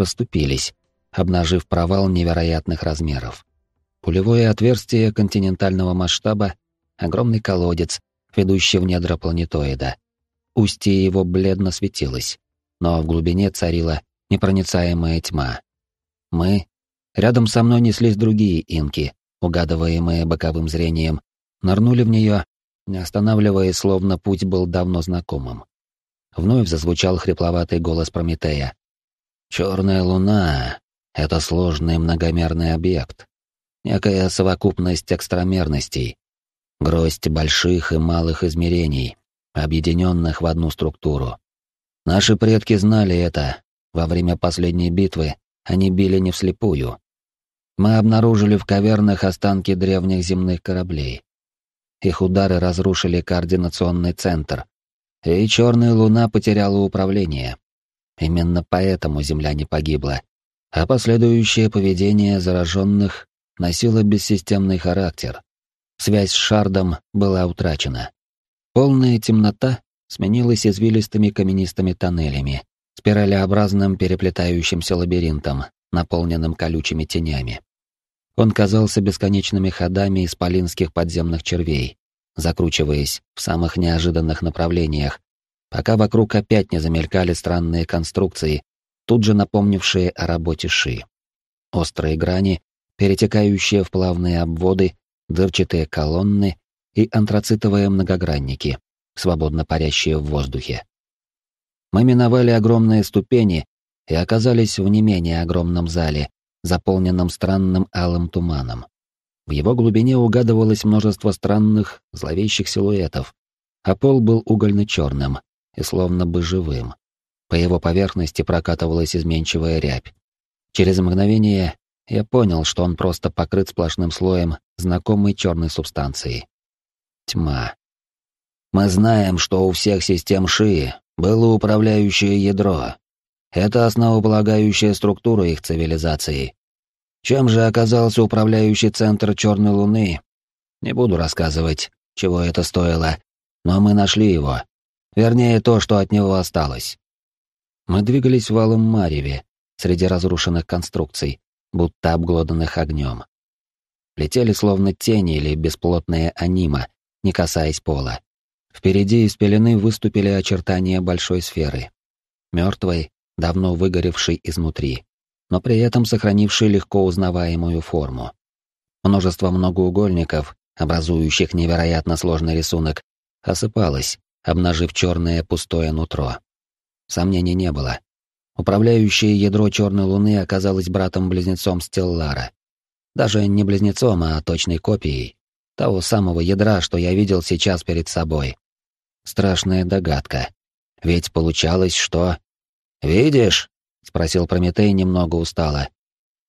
расступились, обнажив провал невероятных размеров. Пулевое отверстие континентального масштаба, огромный колодец, ведущий в недра планетоида. Устье его бледно светилось, но в глубине царила непроницаемая тьма. Мы... Рядом со мной неслись другие инки, угадываемые боковым зрением, нырнули в нее, не останавливаясь, словно путь был давно знакомым. Вновь зазвучал хрипловатый голос Прометея, Черная луна — это сложный многомерный объект, некая совокупность экстрамерностей, гроздь больших и малых измерений, объединенных в одну структуру. Наши предки знали это. Во время последней битвы они били не вслепую. Мы обнаружили в кавернах останки древних земных кораблей. Их удары разрушили координационный центр, и черная луна потеряла управление. Именно поэтому Земля не погибла, а последующее поведение зараженных носило бессистемный характер. Связь с Шардом была утрачена. Полная темнота сменилась извилистыми каменистыми тоннелями, спиралеобразным переплетающимся лабиринтом, наполненным колючими тенями. Он казался бесконечными ходами исполинских подземных червей, закручиваясь в самых неожиданных направлениях, пока вокруг опять не замелькали странные конструкции, тут же напомнившие о работе ши. Острые грани, перетекающие в плавные обводы, дырчатые колонны и антрацитовые многогранники, свободно парящие в воздухе. Мы миновали огромные ступени и оказались в не менее огромном зале, заполненном странным алым туманом. В его глубине угадывалось множество странных, зловещих силуэтов, а пол был угольно-черным, и словно бы живым. По его поверхности прокатывалась изменчивая рябь. Через мгновение я понял, что он просто покрыт сплошным слоем знакомой черной субстанции. Тьма. Мы знаем, что у всех систем Ши было управляющее ядро. Это основополагающая структура их цивилизации. Чем же оказался управляющий центр Черной Луны? Не буду рассказывать, чего это стоило, но мы нашли его. Вернее, то, что от него осталось. Мы двигались валом Мареве, среди разрушенных конструкций, будто обглоданных огнем. Летели словно тени или бесплотные анима, не касаясь пола. Впереди из пелены выступили очертания большой сферы. Мертвой, давно выгоревшей изнутри, но при этом сохранившей легко узнаваемую форму. Множество многоугольников, образующих невероятно сложный рисунок, осыпалось, обнажив черное пустое нутро. Сомнений не было. Управляющее ядро Черной Луны оказалось братом-близнецом Стеллара. Даже не близнецом, а точной копией. Того самого ядра, что я видел сейчас перед собой. Страшная догадка. Ведь получалось, что... «Видишь?» — спросил Прометей немного устало.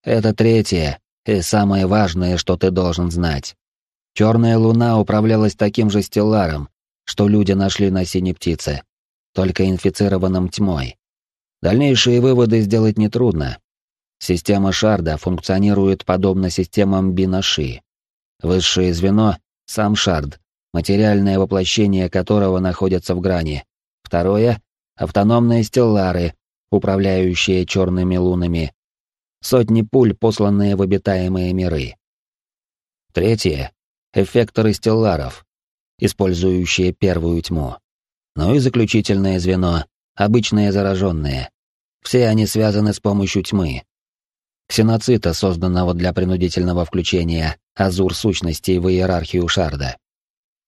«Это третье и самое важное, что ты должен знать. Черная Луна управлялась таким же Стелларом, что люди нашли на синей птице, только инфицированном тьмой. Дальнейшие выводы сделать нетрудно. Система Шарда функционирует подобно системам Бинаши. Высшее звено — сам Шард, материальное воплощение которого находится в грани. Второе — автономные стеллары, управляющие черными лунами. Сотни пуль, посланные в обитаемые миры. Третье — эффекторы стелларов, использующие первую тьму. Ну и заключительное звено — обычные зараженные. Все они связаны с помощью тьмы. Ксеноцита, созданного для принудительного включения азур сущностей в иерархию Шарда.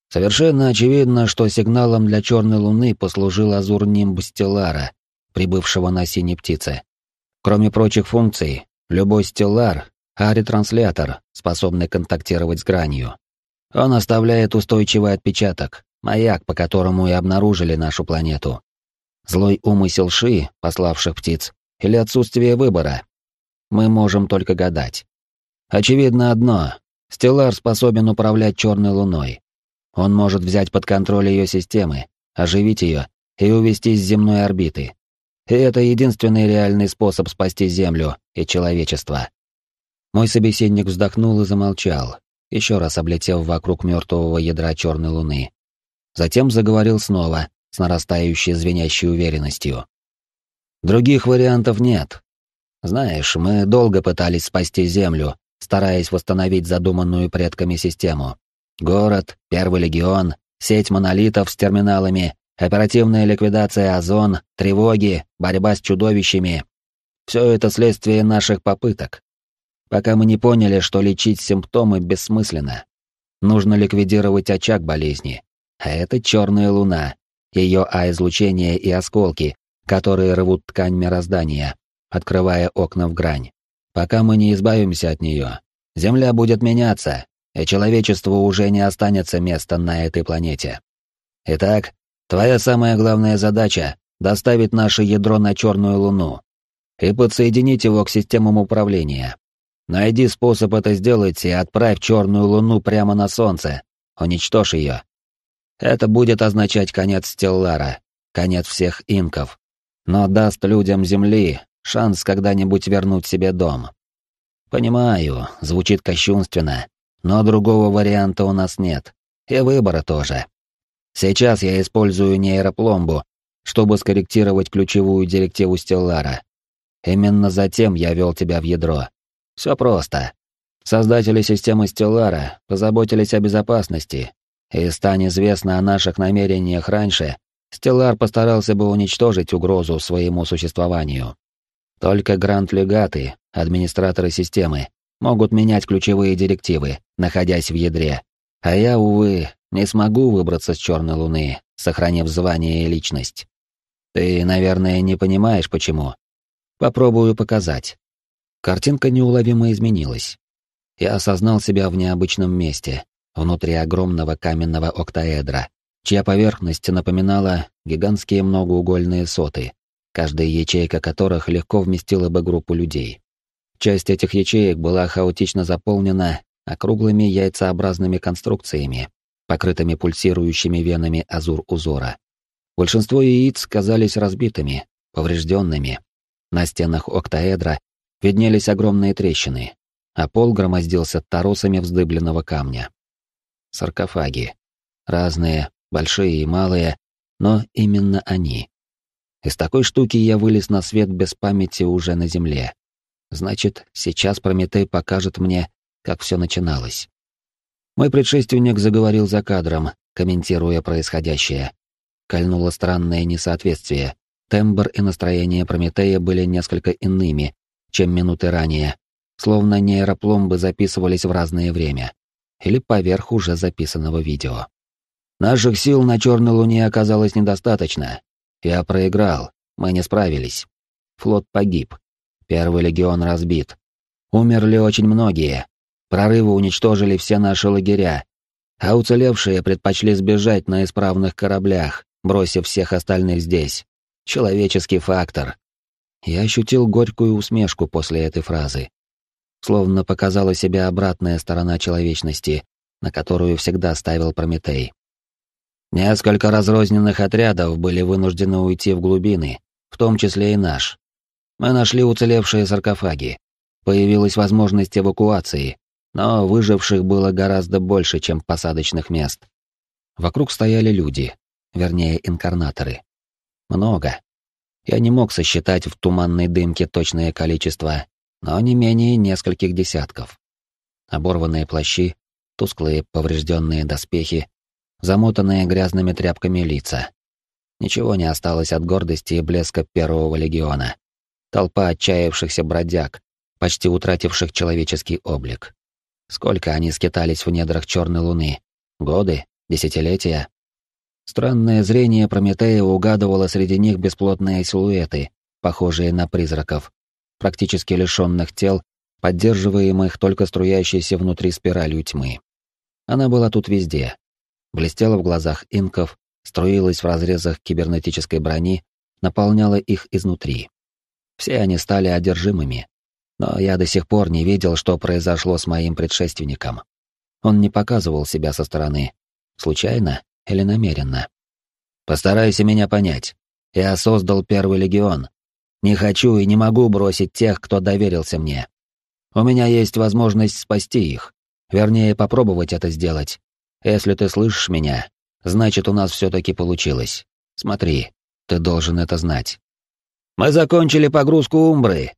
Совершенно очевидно, что сигналом для Черной Луны послужил азур нимб Стеллара, прибывшего на Синей Птице. Кроме прочих функций, любой Стеллар — аритранслятор, способный контактировать с гранью. Он оставляет устойчивый отпечаток, маяк, по которому и обнаружили нашу планету. Злой умысел Ши, пославших птиц, или отсутствие выбора. Мы можем только гадать. Очевидно одно. Стеллар способен управлять Черной Луной. Он может взять под контроль ее системы, оживить ее и увести с земной орбиты. И это единственный реальный способ спасти Землю и человечество. Мой собеседник вздохнул и замолчал, еще раз облетев вокруг мертвого ядра черной луны. Затем заговорил снова, с нарастающей звенящей уверенностью. «Других вариантов нет. Знаешь, мы долго пытались спасти Землю, стараясь восстановить задуманную предками систему. Город, Первый легион, сеть монолитов с терминалами, оперативная ликвидация озон, тревоги, борьба с чудовищами. Все это следствие наших попыток пока мы не поняли, что лечить симптомы бессмысленно. Нужно ликвидировать очаг болезни. А это черная луна, ее А-излучение и осколки, которые рвут ткань мироздания, открывая окна в грань. Пока мы не избавимся от нее, Земля будет меняться, и человечеству уже не останется места на этой планете. Итак, твоя самая главная задача — доставить наше ядро на черную луну и подсоединить его к системам управления. Найди способ это сделать и отправь черную луну прямо на солнце. Уничтожь ее. Это будет означать конец Стеллара, конец всех инков. Но даст людям Земли шанс когда-нибудь вернуть себе дом. Понимаю, звучит кощунственно, но другого варианта у нас нет. И выбора тоже. Сейчас я использую нейропломбу, чтобы скорректировать ключевую директиву Стеллара. Именно затем я вел тебя в ядро. Все просто. Создатели системы Стеллара позаботились о безопасности, и стань известно о наших намерениях раньше, Стеллар постарался бы уничтожить угрозу своему существованию. Только гранд-легаты, администраторы системы, могут менять ключевые директивы, находясь в ядре. А я, увы, не смогу выбраться с Черной Луны, сохранив звание и личность. Ты, наверное, не понимаешь, почему. Попробую показать. Картинка неуловимо изменилась. Я осознал себя в необычном месте, внутри огромного каменного октаэдра, чья поверхность напоминала гигантские многоугольные соты, каждая ячейка которых легко вместила бы группу людей. Часть этих ячеек была хаотично заполнена округлыми яйцеобразными конструкциями, покрытыми пульсирующими венами азур-узора. Большинство яиц казались разбитыми, поврежденными. На стенах октаэдра виднелись огромные трещины, а пол громоздился торосами вздыбленного камня. Саркофаги. Разные, большие и малые, но именно они. Из такой штуки я вылез на свет без памяти уже на земле. Значит, сейчас Прометей покажет мне, как все начиналось. Мой предшественник заговорил за кадром, комментируя происходящее. Кольнуло странное несоответствие. Тембр и настроение Прометея были несколько иными, чем минуты ранее, словно нейропломбы записывались в разное время или поверх уже записанного видео. Наших сил на Черной Луне оказалось недостаточно. Я проиграл, мы не справились. Флот погиб. Первый легион разбит. Умерли очень многие. Прорывы уничтожили все наши лагеря. А уцелевшие предпочли сбежать на исправных кораблях, бросив всех остальных здесь. Человеческий фактор. Я ощутил горькую усмешку после этой фразы. Словно показала себя обратная сторона человечности, на которую всегда ставил Прометей. Несколько разрозненных отрядов были вынуждены уйти в глубины, в том числе и наш. Мы нашли уцелевшие саркофаги. Появилась возможность эвакуации, но выживших было гораздо больше, чем посадочных мест. Вокруг стояли люди, вернее, инкарнаторы. Много, я не мог сосчитать в туманной дымке точное количество, но не менее нескольких десятков. Оборванные плащи, тусклые поврежденные доспехи, замотанные грязными тряпками лица. Ничего не осталось от гордости и блеска первого легиона. Толпа отчаявшихся бродяг, почти утративших человеческий облик. Сколько они скитались в недрах Черной Луны? Годы? Десятилетия? Странное зрение Прометея угадывало среди них бесплотные силуэты, похожие на призраков, практически лишенных тел, поддерживаемых только струящейся внутри спиралью тьмы. Она была тут везде. Блестела в глазах инков, струилась в разрезах кибернетической брони, наполняла их изнутри. Все они стали одержимыми. Но я до сих пор не видел, что произошло с моим предшественником. Он не показывал себя со стороны. Случайно? или намеренно. Постарайся меня понять. Я создал первый легион. Не хочу и не могу бросить тех, кто доверился мне. У меня есть возможность спасти их. Вернее, попробовать это сделать. Если ты слышишь меня, значит, у нас все-таки получилось. Смотри, ты должен это знать. Мы закончили погрузку Умбры